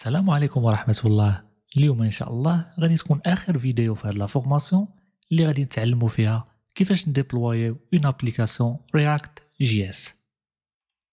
السلام عليكم ورحمه الله اليوم ان شاء الله غادي تكون اخر فيديو في هاد لا فورماسيون اللي غادي نتعلموا فيها كيفاش نديبلوايو اون ابليكاسيون رياكت جي اس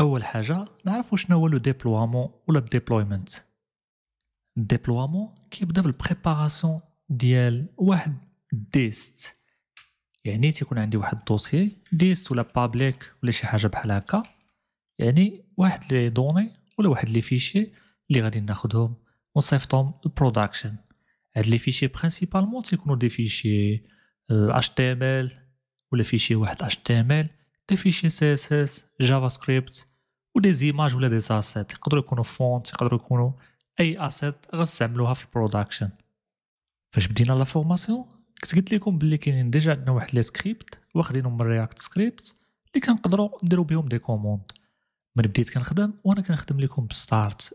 اول حاجه نعرفوا شنو هو لو ديبلوامون ولا الديبلويمنت الديبلوامون كيبدا بالبريباراسيون ديال واحد ديست يعني تيكون عندي واحد الدوسي ديست ولا بابليك ولا شي حاجه بحال هكا يعني واحد لي دوني ولا واحد لي فيشي اللي غادي ناخدهم ونصيفطهم للبرودكشن هاد لي فيشي برينسيبالمون تيكونوا دي فيشي ال آه، ولا فيشي واحد ال دي فيشي سي اس اس جافا سكريبت ودي زيماج ولا دي اسيت يقدروا يكونوا فونت يقدروا يكونوا اي اسيت غنستعملوها في البرودكشن فاش بدينا لا فورماسيون كنت قلت لكم بلي كاينين ديجا عندنا واحد لي سكريبت واخدينهم من رياكت سكريبت اللي كنقدروا نديرو بهم دي كوموند من بديت كنخدم وانا كنخدم لكم بستارت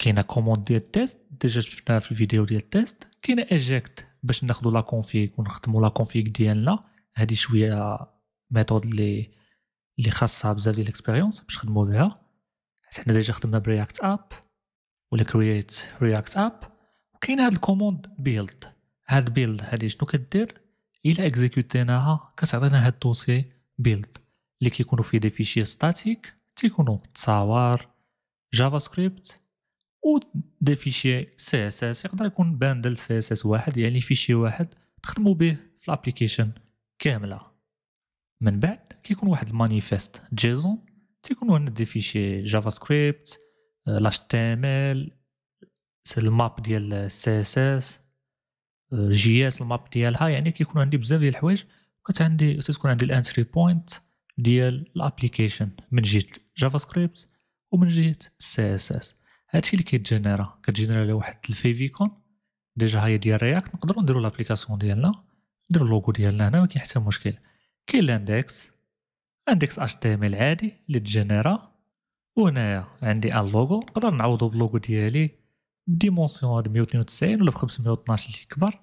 كاينه كوموند ديال التيست ديجا شفناها في الفيديو ديال التيست كاينه اجيكت باش ناخذوا لا كونفيغ ونخدموا لا كونفيغ ديالنا هذه شويه ميثود اللي اللي خاصها بزاف ديال الاكسبيريونس باش نخدموا بها حيت حنا ديجا خدمنا برياكت اب ولا كرييت رياكت اب وكاين هاد الكوموند بيلد هاد بيلد هادي شنو كدير الا اكزيكوتيناها كتعطينا هاد الدوسي بيلد اللي كيكونوا فيه دي فيشي ستاتيك تيكونوا تصاور جافا سكريبت دي فيشي سي اس اس يقدر يكون باندل سي اس اس واحد يعني فيشي واحد نخدمو به في الابليكيشن كامله من بعد كيكون واحد المانيفيست جيزون تيكونو هنا دي فيشي جافا سكريبت لاش آه، تي ام ال الماب ديال سي اس اس آه، جي اس الماب ديالها يعني كيكون عندي بزاف ديال الحوايج كانت عندي تكون عندي الانتري بوينت ديال الابليكيشن من جهه جافا سكريبت ومن جهه سي اس اس هادشي اللي كيتجينيرا كتجينيرا على واحد الفيفيكون ديجا هي ديال رياكت نقدروا نديروا لابليكاسيون ديالنا نديروا اللوغو ديالنا هنا ما كاين حتى مشكل كاين الاندكس اندكس اتش تي ام ال عادي اللي تجينيرا وهنايا عندي ان لوغو نقدر نعوضو باللوغو ديالي بديمونسيون هاد 192 ولا ب 512 اللي كبر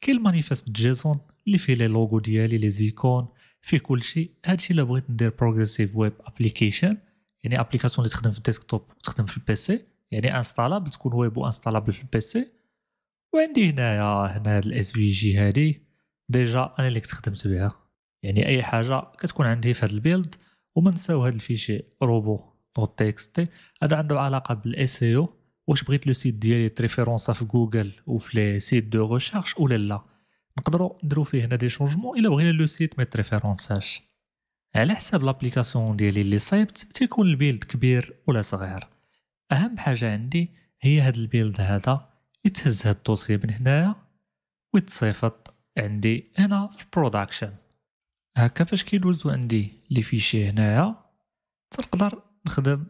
كاين المانيفست جيسون اللي فيه لي لوغو ديالي لي زيكون فيه كلشي هادشي الا بغيت ندير بروغريسيف ويب ابليكيشن يعني ابليكاسيون اللي تخدم في الديسكتوب وتخدم في البيسي يعني انستالابل تكون ويب وانستالابل في البيسي وعندي هنايا هنا هاد الاس في جي هادي ديجا انا اللي كنت خدمت بها يعني اي حاجه كتكون عندي في هاد البيلد وما نساو هاد الفيشي روبو دوت تي هذا عنده علاقه بالاس او e واش بغيت لو سيت ديالي تريفيرونسا في جوجل وفي لي سيت دو ريشيرش ولا لا نقدروا نديرو فيه هنا دي شونجمون الا بغينا لو سيت ما تريفيرونساش على حساب لابليكاسيون ديالي اللي صايبت تيكون البيلد كبير ولا صغير اهم حاجه عندي هي هاد البيلد هذا يتهز هاد الدوسي من هنايا ويتصيفط عندي هنا في البروداكشن هكا فاش كيدوزو عندي لي فيشي هنايا تنقدر نخدم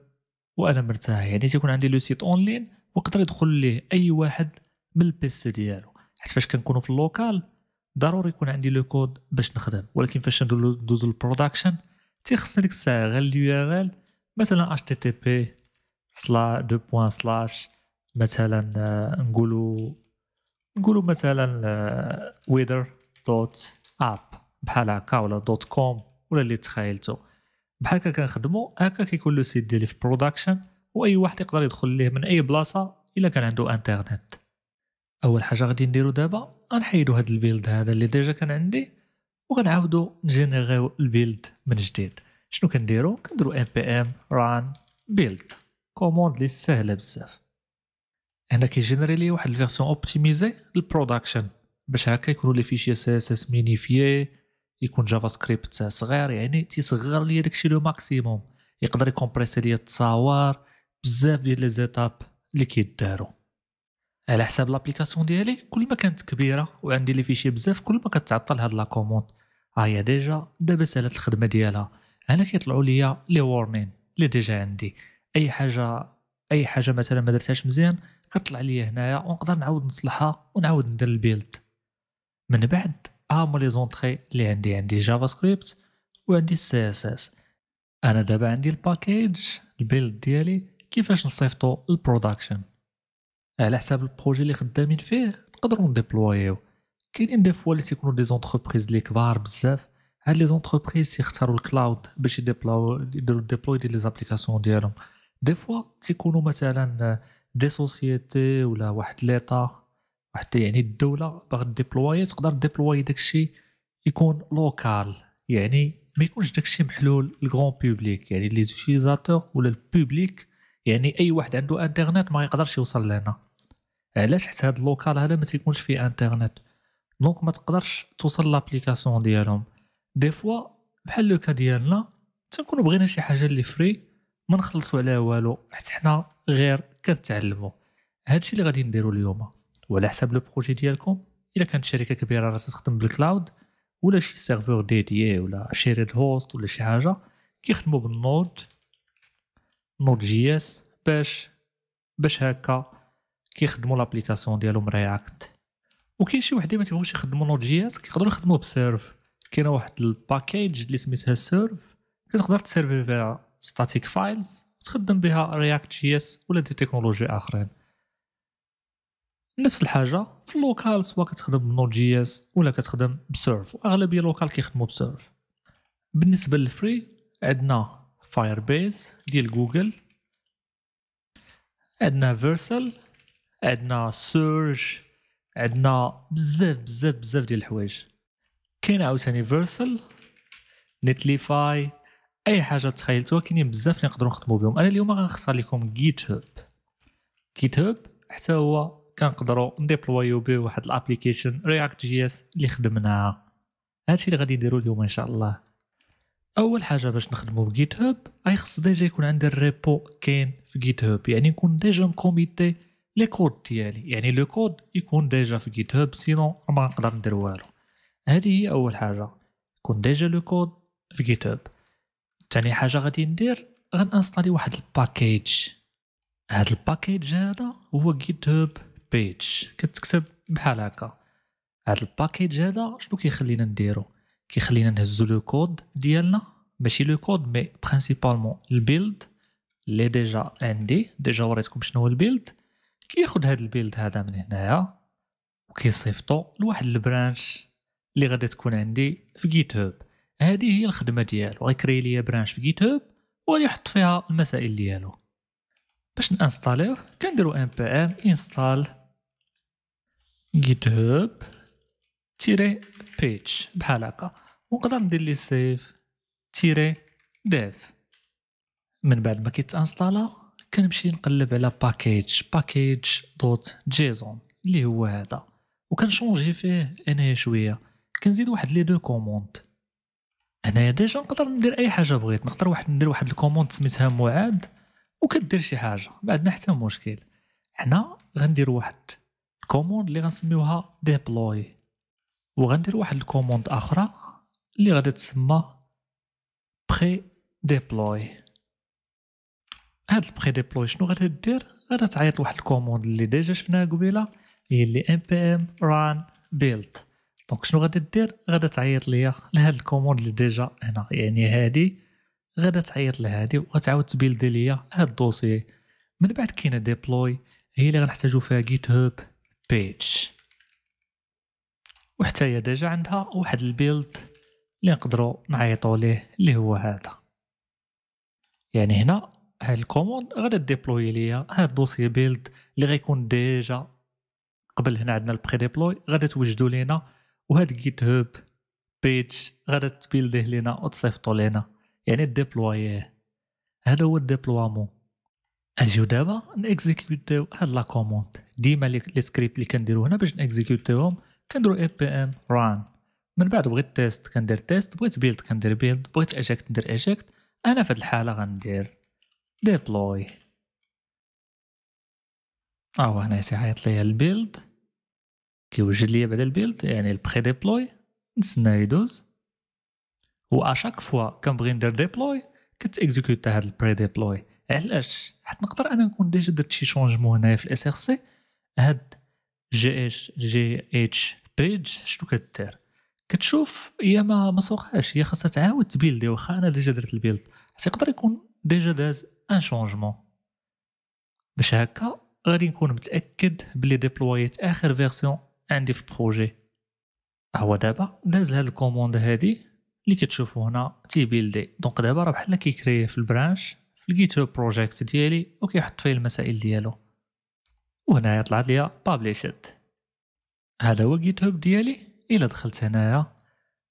وانا مرتاح يعني تيكون عندي لو سيت اونلاين ويقدر يدخل ليه اي واحد من البيسي ديالو حيت فاش كنكونو في اللوكال ضروري يكون عندي لو كود باش نخدم ولكن فاش ندوزو للبروداكشن تيخصني ديك الساعه غير اليو ار ال مثلا اتش تي تي بي سلا دو بوان سلاش مثلا آه، نقولوا نقولوا مثلا ويذر دوت اب بحال هكا ولا دوت كوم ولا اللي تخيلتو بحال هكا كنخدمو هكا كيكون لو سيت ديالي في برودكشن واي واحد يقدر يدخل ليه من اي بلاصه الا كان عنده انترنت اول حاجه غادي نديرو دابا غنحيدو هاد البيلد هذا اللي ديجا كان عندي وغنعاودو نجينيغيو البيلد من جديد شنو كنديرو كنديرو ام بي ام ران بيلد كوموند لي سهله بزاف هنا كيجينيري لي واحد الفيرسيون اوبتيميزي للبرودكشن باش هكا يكونوا لي فيشي اس اس اس مينيفيي يكون جافا سكريبت صغير يعني تيصغر لي داكشي لو ماكسيموم يقدر يكومبريسي لي التصاور بزاف ديال لي زيتاب اللي كيدارو على حساب لابليكاسيون ديالي كل ما كانت كبيره وعندي لي فيشي بزاف كل ما كتعطل هاد لا كوموند هي ديجا دابا سالات الخدمه ديالها هنا كيطلعوا ليا لي وورنين اللي ديجا عندي اي حاجه اي حاجه مثلا ما درتهاش مزيان كطلع ليا هنايا ونقدر نعاود نصلحها ونعاود ندير البيلد من بعد هما لي زونطري اللي عندي عندي جافا سكريبت وعندي سي اس اس انا دابا عندي الباكيج البيلد ديالي كيفاش نصيفطو للبرودكشن على حساب البروجي اللي خدامين فيه نقدروا نديبلويو كاينين دي فوا اللي تيكونوا دي زونتربريز اللي كبار بزاف هاد لي زونتربريز تيختاروا الكلاود باش يديبلو يديروا ديبلوي ديال لي زابليكاسيون ديالهم دي فوا تيكونوا مثلا دي سوسيتي ولا واحد ليطا حتى يعني الدوله باغا ديبلواي تقدر ديبلواي داكشي يكون لوكال يعني ما يكونش داكشي محلول لغون بوبليك يعني لي زوتيزاتور ولا البوبليك يعني اي واحد عنده انترنت ما يقدرش يوصل لهنا علاش حتى هاد اللوكال هذا ما تيكونش فيه انترنت دونك ما تقدرش توصل لابليكاسيون ديالهم دي فوا بحال لو كا ديالنا تنكونوا بغينا شي حاجه اللي فري ما نخلصوا على والو حيت حنا غير كنتعلموا هادشي اللي غادي نديرو اليوم وعلى حساب لو بروجي ديالكم الا كانت شركه كبيره راه تخدم بالكلاود ولا شي سيرفور ديديي ولا شيرد هوست ولا شي حاجه كيخدموا بالنود نود جي اس باش باش هكا كيخدموا لابليكاسيون ديالهم رياكت وكاين شي وحده ما تيبغوش يخدموا نود جي اس كيقدروا يخدموا بسيرف كاينه واحد الباكيج اللي سميتها سيرف كتقدر تسيرفي فيها ستاتيك فايلز تخدم بها رياكت جي اس ولا دي تكنولوجي اخرين نفس الحاجه في اللوكال سواء كتخدم بنود جي اس ولا كتخدم بسيرف واغلبيه اللوكال كيخدمو بسيرف بالنسبه للفري عندنا فاير بيز ديال جوجل عندنا فيرسل عندنا سيرج عندنا بزاف بزاف بزاف ديال الحوايج كاين عاوتاني فيرسل نتليفاي اي حاجه تخيلتوها كاينين بزاف اللي نقدروا نخدموا بهم انا اليوم غنختار لكم جيت هاب جيت هاب حتى هو كنقدروا نديبلويو به واحد الابليكيشن رياكت جي اس اللي خدمناها هادشي اللي غادي نديرو اليوم ان شاء الله اول حاجه باش نخدمو بجيت هاب خص ديجا يكون عندي الريبو كاين في جيت هاب يعني نكون ديجا مكوميتي لي كود ديالي يعني لو كود يكون ديجا في جيت هاب سينو ما نقدر ندير والو هذه هي اول حاجه يكون ديجا لو كود في جيت هاب ثاني حاجه غادي ندير غنانستالي واحد الباكيج هاد الباكيج هذا هو جيت هاب بيج كتكتب بحال هكا هاد الباكيج هذا شنو كيخلينا نديرو كيخلينا نهزو لو كود ديالنا ماشي لو كود مي برينسيبالمون البيلد لي ديجا عندي ديجا وريتكم شنو هو البيلد كياخد هاد البيلد هذا من هنايا وكيصيفطو لواحد البرانش اللي غادي تكون عندي في جيت هاب هذه هي الخدمه ديالو غيكري ليا برانش في جيت هاب وغادي يحط فيها المسائل ديالو باش نانستاليو كنديرو ام بي ام انستال جيت هاب تيري بيج بحال هكا ونقدر ندير لي سيف تيري ديف من بعد ما كيتانستالا كنمشي نقلب على باكيج باكيج دوت جيزون اللي هو هذا وكنشونجي فيه انا شويه كنزيد واحد لي دو كوموند هنايا ديجا نقدر ندير اي حاجه بغيت نقدر واحد ندير واحد الكوموند سميتها معاد وكدير شي حاجه ما عندنا حتى مشكل حنا غندير واحد الكوموند اللي غنسميوها ديبلوي وغندير واحد الكوموند اخرى اللي غادي تسمى بري ديبلوي هاد البري ديبلوي شنو غادي دير غادي تعيط لواحد الكوموند اللي ديجا شفناها قبيله هي اللي npm run build دونك شنو غادي دير غادي تعيط ليا لهاد الكوموند اللي ديجا هنا يعني هادي غادي تعيط لهادي وغتعاود تبيلدي ليا هاد الدوسي من بعد كاينه ديبلوي هي اللي غنحتاجو فيها جيت هاب بيج وحتى هي ديجا عندها واحد البيلد اللي نقدروا نعيطو ليه اللي هو هذا يعني هنا هاد الكوموند غادي ديبلوي ليا هاد الدوسي بيلد اللي غيكون ديجا قبل هنا عندنا البري ديبلوي غادي توجدو لينا وهاد جيت هوب بيج غادا تبيلديه لينا وتصيفطو لينا يعني ديبلواييه هذا هو الديبلوامون اجيو دابا نيكزيكيوتيو هاد لا كوموند ديما لي سكريبت اللي كنديرو هنا باش نيكزيكيوتيوهم كنديرو اي بي ام ران من بعد بغيت تيست كندير تيست بغيت بيلد كندير بيلد بغيت اجاكت ندير اجاكت انا في هاد الحاله غندير ديبلوي اه هنا عيط ليا البيلد كيوجد ليا بعد البيلد يعني البخي ديبلوي نتسنى يدوز و اشاك فوا كنبغي ندير ديبلوي كتاكزيكوتا هاد البري ديبلوي علاش حيت نقدر انا نكون ديجا درت شي شونجمون هنايا في الاس ار سي هاد جي اتش جي اتش بيج شنو كدير كتشوف هي ما مسوقاش هي خاصها تعاود تبيلدي واخا انا ديجا درت البيلد تيقدر يقدر يكون ديجا داز ان شونجمون باش هكا غادي نكون متاكد بلي ديبلويت اخر فيرسيون عندي في بروجي هو دابا داز لهاد الكوموند هادي اللي كتشوفو هنا تي بيلدي دونك دابا راه بحال كيكري في البرانش في الجيت هاب بروجيكت ديالي وكيحط فيه المسائل ديالو وهنايا طلعت ليا بابليشد هذا هو جيت هاب ديالي الا دخلت هنايا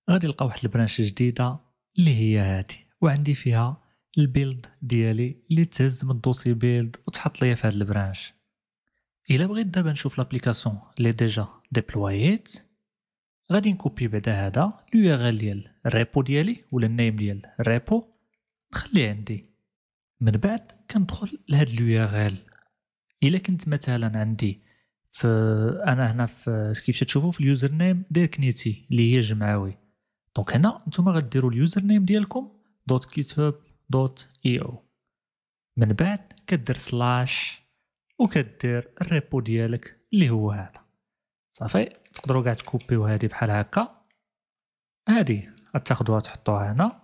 غادي نلقى واحد البرانش جديده اللي هي هادي وعندي فيها البيلد ديالي اللي تهز من الدوسي بيلد وتحط ليا في هاد البرانش الا بغيت دابا نشوف لابليكاسيون اللي ديجا ديبلوايت غادي نكوبي بعدا هذا لو ار ال ديال الريبو ديالي ولا النيم ديال الريبو نخليه عندي من بعد كندخل لهاد لو ار ال الا كنت مثلا عندي في انا هنا في كيف تشوفوا في اليوزر نيم داير كنيتي اللي هي جمعوي دونك هنا نتوما غديروا اليوزر نيم ديالكم دوت كيت هاب دوت اي او من بعد كدير سلاش وكدير الريبو ديالك اللي هو هذا صافي تقدروا كاع تكوبيو هذه بحال هكا هذه تاخذوها تحطوها هنا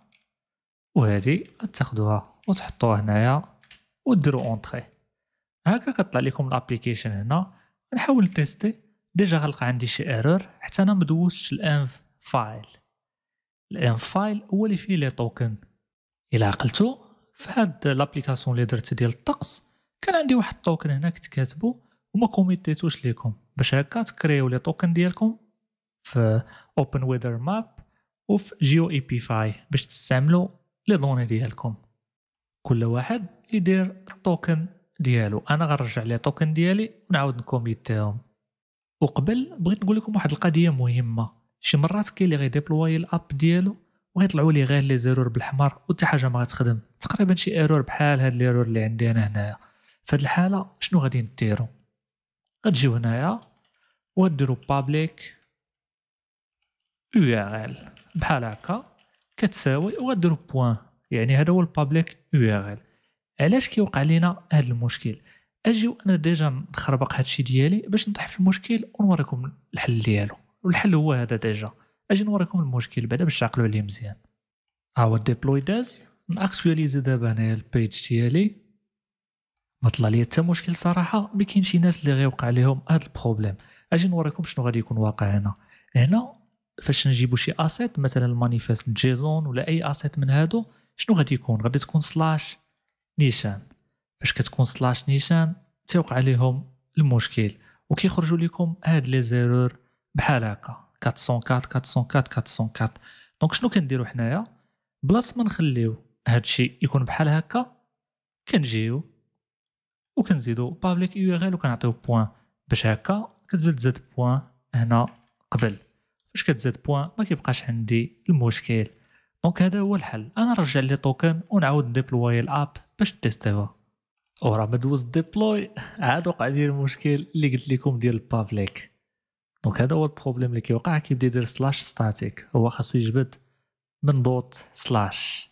وهذه تاخذوها وتحطوها هنايا وديروا اونطري هكا كطلع لكم الابليكيشن هنا نحاول تيستي ديجا غلقى عندي شي ايرور حتى انا مدوزتش الانف فايل الانف فايل هو اللي فيه لي توكن الا عقلتو فهاد لابليكاسيون اللي درت ديال الطقس كان عندي واحد التوكن هنا كنت كاتبو وما كوميتيتوش ليكم باش هكا تكريو لي توكن ديالكم في اوبن ويذر ماب وفي جيو اي بي فاي باش تستعملوا لي دوني ديالكم كل واحد يدير التوكن ديالو انا غنرجع لي توكن ديالي ونعاود نكوميتيهم وقبل بغيت نقول لكم واحد القضيه مهمه شي مرات كاين اللي غيديبلواي الاب ديالو وغيطلعوا لي غير لي زيرور بالحمر وحتى حاجه ما غتخدم تقريبا شي ايرور بحال هاد ليرور اللي عندي انا هنايا فهاد الحاله شنو غادي نديرو غتجيو هنايا وديرو بابليك يو ار ال بحال هكا كتساوي وغديروا بوان يعني هذا هو البابليك يو ار ال علاش كيوقع لينا هذا المشكل اجيو انا ديجا نخربق هادشي ديالي باش نطيح في المشكل ونوريكم الحل ديالو والحل هو هذا ديجا اجي نوريكم المشكل بعدا باش تعقلوا عليه مزيان ها هو ديبلوي داز ناكسواليزي دابا هنايا البيج ديالي ما طلع لي حتى مشكل صراحه مي كاين شي ناس اللي غيوقع لهم هذا البروبليم اجي نوريكم شنو غادي يكون واقع هنا هنا فاش نجيبو شي اسيت مثلا المانيفست جيزون ولا اي اسيت من هادو شنو غادي يكون غادي تكون سلاش نيشان فاش كتكون سلاش نيشان تيوقع لهم المشكل وكيخرجوا لكم هاد لي زيرور بحال هكا 404 404 404 دونك شنو كنديرو حنايا بلاص ما نخليو هادشي يكون بحال هكا كنجيو وكنزيدو بابليك يو ار ال وكنعطيو بوان باش هكا كتبدا تزاد بوان هنا قبل فاش كتزاد بوان ما كيبقاش عندي المشكل دونك هذا هو الحل انا نرجع لي توكن ونعاود ديبلوي الاب باش تيستيفا ورا ما دوز ديبلوي عاد وقع لي المشكل اللي قلت لكم ديال البابليك دونك هذا هو البروبليم اللي كيوقع كيبدا يدير سلاش ستاتيك هو خاصو يجبد من دوت سلاش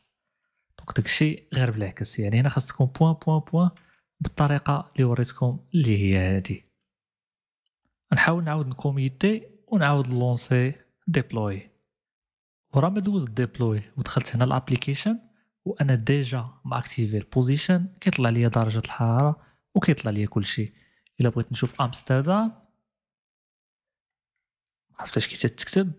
دونك داكشي غير بالعكس يعني هنا خاص تكون بوان بوان بوان بالطريقه اللي وريتكم اللي هي هذه نحاول نعاود نكوميتي ونعاود لونسي ديبلوي ورا ما دوزت ديبلوي ودخلت هنا الابليكيشن وانا ديجا ماكتيفي البوزيشن كيطلع لي درجه الحراره وكيطلع لي كلشي الا بغيت نشوف امستردام عرفتاش كي تتكتب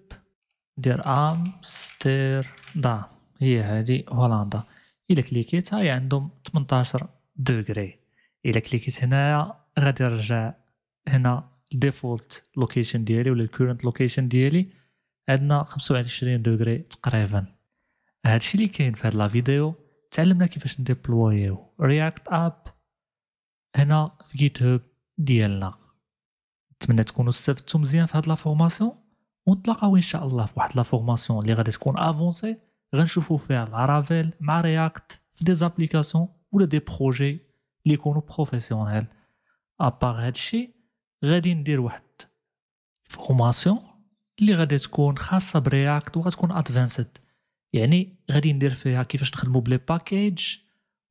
دير امستردام هي هذه هولندا الا كليكيتها هي عندهم 18 دوغري الا كليكيت هنايا غادي نرجع هنا الديفولت لوكيشن ديالي ولا الكورنت لوكيشن ديالي عندنا 25 دوغري تقريبا هادشي اللي كاين في هاد لا فيديو تعلمنا كيفاش نديبلويو رياكت اب هنا في جيت هوب ديالنا نتمنى تكونوا استفدتوا مزيان في هاد لا فورماسيون ونتلاقاو ان شاء الله في واحد لا فورماسيون اللي غادي تكون افونسي غنشوفوا فيها العرافيل مع رياكت في دي زابليكاسيون ولا دي بروجي اللي يكونوا بروفيسيونيل ابار هادشي غادي ندير واحد فورماسيون اللي غادي تكون خاصه برياكت وغتكون ادفانسد يعني غادي ندير فيها كيفاش نخدمو بلي باكيج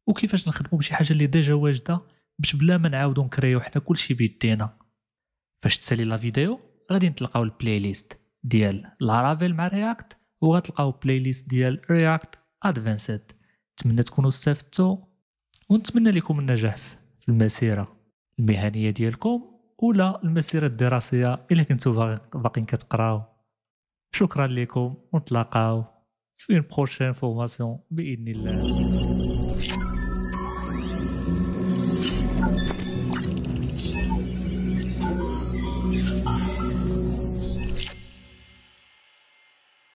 وكيفاش نخدمو بشي حاجه اللي ديجا واجده باش بلا ما نعاودو نكريو حنا كلشي بيدينا فاش تسالي لا فيديو غادي نتلقاو البلاي ليست ديال لارافيل مع رياكت وغتلقاو بلاي ليست ديال رياكت ادفانسد نتمنى تكونوا استفدتوا ونتمنى لكم النجاح في المسيره المهنيه ديالكم ولا المسيره الدراسيه الا كنتو باقيين كتقراو شكرا لكم ونتلاقاو في اون بروشين فورماسيون باذن الله